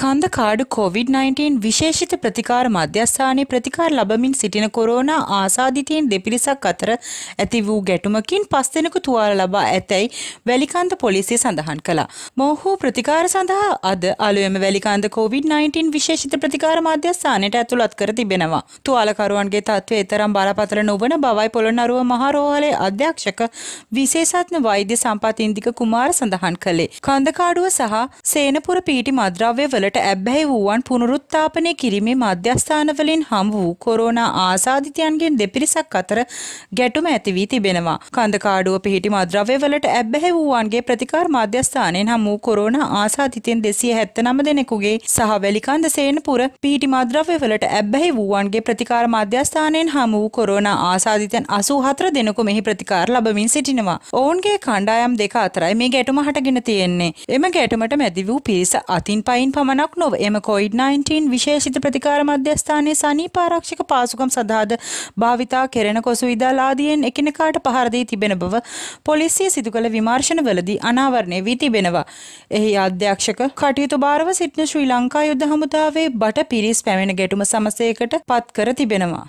කන්ද කාඩු COVID-19 විශේෂිත ප්‍රතිකාර මධ්‍යස්ථානයේ ප්‍රතිකාර ලබමින් සිටින කොරෝනා ආසාදිතයින් දෙපිරිසක් අතර ඇති වූ ගැටුමකින් පස් දෙනෙකු තුවාල ලබා ඇතැයි වැලිකන්ද පොලිසිය සඳහන් කළා. මොහු ප්‍රතිකාර සඳහා අද අලුයම වැලිකන්ද COVID-19 විශේෂිත ප්‍රතිකාර මධ්‍යස්ථානයට ඇතුළත් කර තිබෙනවා. තුවාලකරුවන්ගේ තත්ත්වය තරම් බරපතල නොවන බවයි පොළොන්නරුව මහා රෝහලේ අධ්‍යක්ෂක විශේෂඥ වෛද්‍ය සම්පත් ඉන්දික කුමාර සඳහන් කළේ. කන්දකාඩුව සහ සේනපුර පීටි මද්‍රව්‍ය වලට වලට ඇබ්බැහි වූවන් පුනරුත්ථාපනය කිරීමේ මධ්‍යස්ථානවලින් හම් වූ කොරෝනා ආසාදිතයන්ගෙන් දෙපිරිසක් අතර ගැටුම ඇති වී තිබෙනවා. කන්දකාඩුව පිහිටි මද්‍රව්‍ය වලට ඇබ්බැහි වූවන්ගේ ප්‍රතිකාර මධ්‍යස්ථානයෙන් හම් වූ කොරෝනා ආසාදිතයන් 279 දෙනෙකුගේ සහ වැලිකන්ද සේනපුර පිහිටි මද්‍රව්‍ය වලට ඇබ්බැහි වූවන්ගේ ප්‍රතිකාර මධ්‍යස්ථානයෙන් හම් වූ කොරෝනා ආසාදිතයන් 84 දෙනෙකු මෙහි ප්‍රතිකාර ලබමින් සිටිනවා. ඔවුන්ගේ කණ්ඩායම් දෙක අතරයි මේ ගැටුම හටගෙන තියෙන්නේ. එම ගැටුමට මැදි වූ පිරිස අතින් පයින් පමණ පමණක් නොව එම කොයිඩ්-19 විශේෂිත ප්‍රතිකාර මධ්‍යස්ථානයේ සනීප ආරක්ෂක පාසුකම් සඳහාද භාවිතා කෙරෙන කොසුවිදල් ආදියෙන් එකිනෙකාට පහර දී තිබෙන බව පොලිසිය සිදු කළ විමර්ශනවලදී අනාවරණය වී තිබෙනවා. එහි අධ්‍යක්ෂක කටයුතු භාරව සිටින ශ්‍රී ලංකා යුද හමුදාවේ බට පිරිස් පැමිණ ගැටුම සමසයකට පත් කර තිබෙනවා.